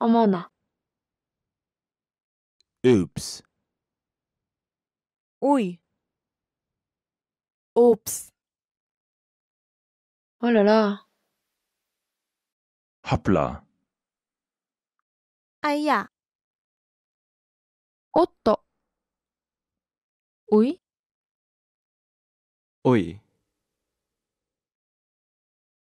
Amona. Oops. Oi. Oops. Oh là là. Hapla. Aïe. Otto. Oi. Oi.